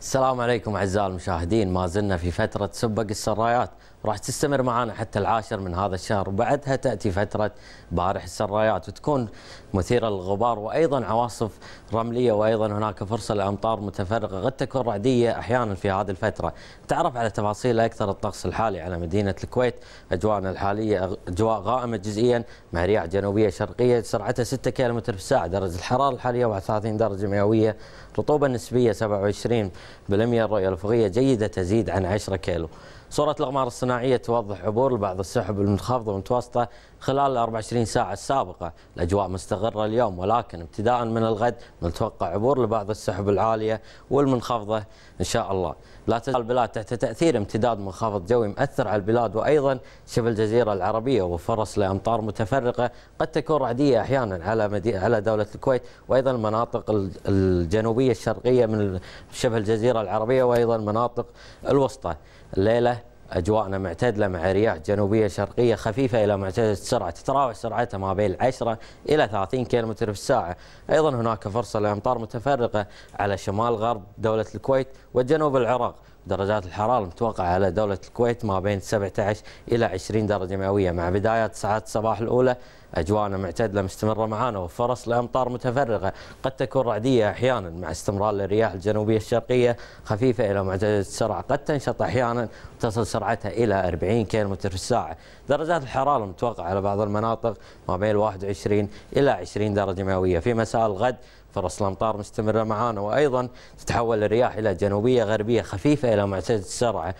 السلام عليكم اعزائي المشاهدين ما زلنا في فتره سبق السرايات راح تستمر معنا حتى العاشر من هذا الشهر وبعدها تاتي فتره بارح السرايات وتكون مثيره للغبار وايضا عواصف رمليه وايضا هناك فرصه لامطار متفرقه قد تكون رعديه احيانا في هذه الفتره تعرف على تفاصيل اكثر الطقس الحالي على مدينه الكويت اجواءنا الحاليه اجواء غائمه جزئيا مع رياح جنوبيه شرقيه سرعتها 6 كم في الساعه درجه الحراره الحاليه 31 درجه مئويه رطوبه نسبيه 27 بلمية الرؤية الأفقية جيدة تزيد عن 10 كيلو صورة الأقمار الصناعية توضح عبور لبعض السحب المنخفضة والمتوسطة خلال 24 ساعة السابقة الأجواء مستقرة اليوم ولكن ابتداء من الغد نتوقع عبور لبعض السحب العالية والمنخفضة إن شاء الله لا تزال البلاد تحت تأثير امتداد منخفض جوي مؤثر على البلاد وأيضا شبه الجزيرة العربية وفرص لأمطار متفرقة قد تكون رعدية أحيانا على على دولة الكويت وأيضا المناطق الجنوبية الشرقية من شبه الجزيرة العربية وأيضا المناطق الوسطى الليلة أجواءنا معتدلة مع رياح جنوبية شرقية خفيفة إلى معتدلة السرعة تتراوح سرعتها ما بين 10 إلى 30 كم في الساعة أيضا هناك فرصة لأمطار متفرقة على شمال غرب دولة الكويت وجنوب العراق درجات الحرارة المتوقعة على دولة الكويت ما بين 17 إلى 20 درجة مئوية مع بداية ساعات الصباح الأولى أجواءنا معتدلة مستمرة معانا وفرص لأمطار متفرقة قد تكون رعدية أحيانا مع استمرار الرياح الجنوبية الشرقية خفيفة إلى معتدلة السرعة قد تنشط أحيانا وتصل سرعتها إلى 40 كم في الساعة درجات الحرارة المتوقعة على بعض المناطق ما بين 21 إلى 20 درجة مئوية في مساء الغد فرص الأمطار مستمرة معانا وأيضا تتحول الرياح إلى جنوبية غربية خفيفة إلى معتدل السرعة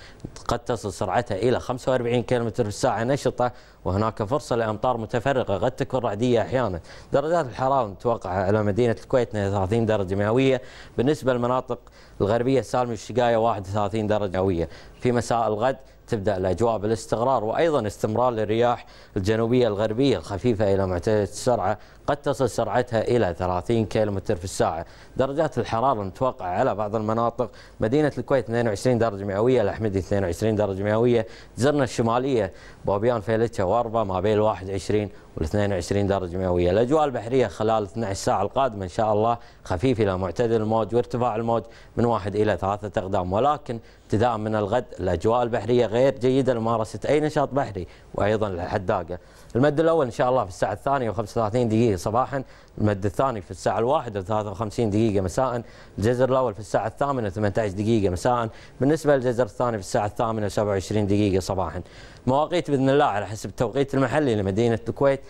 قد تصل سرعتها إلى 45 كم في الساعة نشطة وهناك فرصة لأمطار متفرقة قد تكون رعدية أحيانا درجات الحرارة المتوقعة على مدينة الكويت 30 درجة مئوية بالنسبة للمناطق الغربية سالم الشقاية 31 درجة مئوية في مساء الغد تبدا الاجواء بالاستقرار وايضا استمرار للرياح الجنوبيه الغربيه الخفيفه الى معتدله السرعه قد تصل سرعتها الى 30 متر في الساعه درجات الحراره المتوقعه على بعض المناطق مدينه الكويت 22 درجه مئويه الاحمدي 22 درجه مئويه جزرنا الشماليه بوبيان فيلتشا واربا ما بين 21 وال 22 درجه مئويه الاجواء البحريه خلال 12 ساعه القادمه ان شاء الله خفيف الى معتدل الموج وارتفاع الموج من واحد الى ثلاثه اقدام ولكن ابتداء من الغد الاجواء البحريه غير غير جيدة لممارسة أي نشاط بحري وأيضا الحداقة المد الأول إن شاء الله في الساعة الثانية و35 دقيقة صباحا المد الثاني في الساعة الواحدة و53 دقيقة مساء الجزر الأول في الساعة الثامنة 18 دقيقة مساء بالنسبة للجزر الثاني في الساعة الثامنة 27 دقيقة صباحا مواقيت بإذن الله على حسب التوقيت المحلي لمدينة الكويت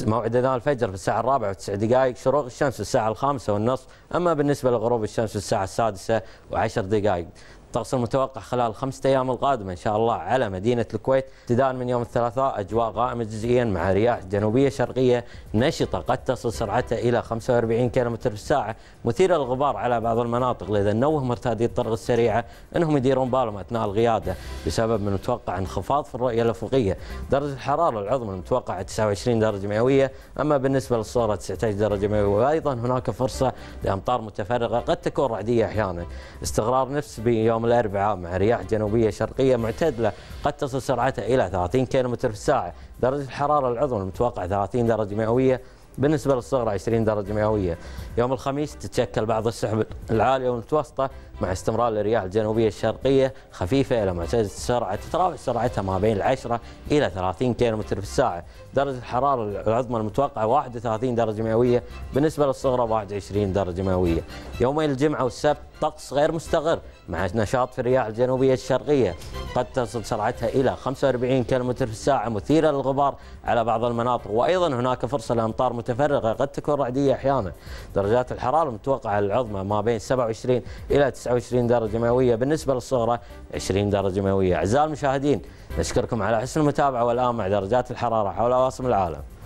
موعد اذان الفجر في الساعه الرابعه وتسع دقائق شروق الشمس في الساعه الخامسه والنصف اما بالنسبه لغروب الشمس في الساعه السادسه وعشر دقائق الطقس المتوقع خلال خمسة أيام القادمة إن شاء الله على مدينة الكويت ابتداء من يوم الثلاثاء أجواء غائمة جزئيا مع رياح جنوبية شرقية نشطة قد تصل سرعتها إلى 45 كم في الساعة مثيرة للغبار على بعض المناطق لذا نوه مرتادي الطرق السريعة أنهم يديرون بالهم أثناء القيادة بسبب من المتوقع انخفاض في الرؤية الأفقية درجة الحرارة العظمى المتوقعة 29 درجة مئوية أما بالنسبة للصورة 19 درجة مئوية وأيضا هناك فرصة لأمطار متفرقة قد تكون رعدية أحيانا استقرار نفس بيوم يوم الأربعاء مع رياح جنوبية شرقية معتدلة قد تصل سرعتها إلى 30 كم في الساعة درجة الحرارة العظمى المتوقع 30 درجة مئوية بالنسبه للصغرى 20 درجه مئويه يوم الخميس تتشكل بعض السحب العاليه والمتوسطه مع استمرار الرياح الجنوبيه الشرقيه خفيفه الى معتدله السرعه تتراوح سرعتها ما بين 10 الى 30 كم في الساعه درجه الحراره العظمى المتوقعه 31 درجه مئويه بالنسبه للصغرى 21 درجه مئويه يومين الجمعه والسبت طقس غير مستقر مع نشاط في الرياح الجنوبيه الشرقيه قد تصل سرعتها إلى 45 كم في الساعة مثيرة للغبار على بعض المناطق وأيضا هناك فرصة لأمطار متفرغة قد تكون رعدية أحيانا درجات الحرارة المتوقعة العظمى ما بين 27 إلى 29 درجة مئوية بالنسبة للصغرى 20 درجة مئوية أعزائي المشاهدين نشكركم على حسن المتابعة والآن مع درجات الحرارة حول عواصم العالم